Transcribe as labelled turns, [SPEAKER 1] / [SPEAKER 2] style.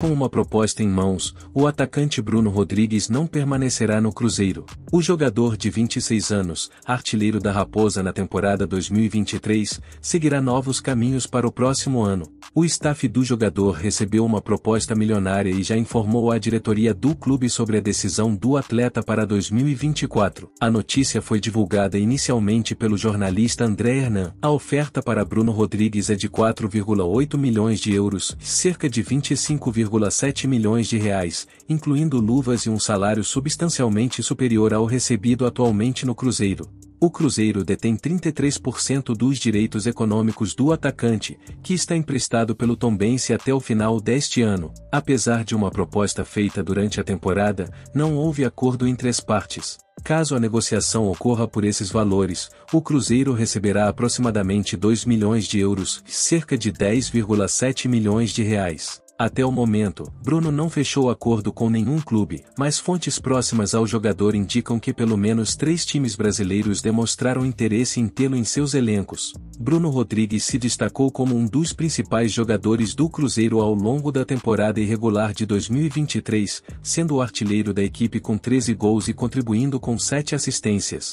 [SPEAKER 1] Com uma proposta em mãos, o atacante Bruno Rodrigues não permanecerá no Cruzeiro. O jogador de 26 anos, artilheiro da Raposa na temporada 2023, seguirá novos caminhos para o próximo ano. O staff do jogador recebeu uma proposta milionária e já informou à diretoria do clube sobre a decisão do atleta para 2024. A notícia foi divulgada inicialmente pelo jornalista André Hernan. A oferta para Bruno Rodrigues é de 4,8 milhões de euros, cerca de 25, 1,7 milhões de reais, incluindo luvas e um salário substancialmente superior ao recebido atualmente no Cruzeiro. O Cruzeiro detém 33% dos direitos econômicos do atacante, que está emprestado pelo Tombense até o final deste ano. Apesar de uma proposta feita durante a temporada, não houve acordo entre as partes. Caso a negociação ocorra por esses valores, o Cruzeiro receberá aproximadamente 2 milhões de euros, cerca de 10,7 milhões de reais. Até o momento, Bruno não fechou acordo com nenhum clube, mas fontes próximas ao jogador indicam que pelo menos três times brasileiros demonstraram interesse em tê-lo em seus elencos. Bruno Rodrigues se destacou como um dos principais jogadores do Cruzeiro ao longo da temporada irregular de 2023, sendo o artilheiro da equipe com 13 gols e contribuindo com 7 assistências.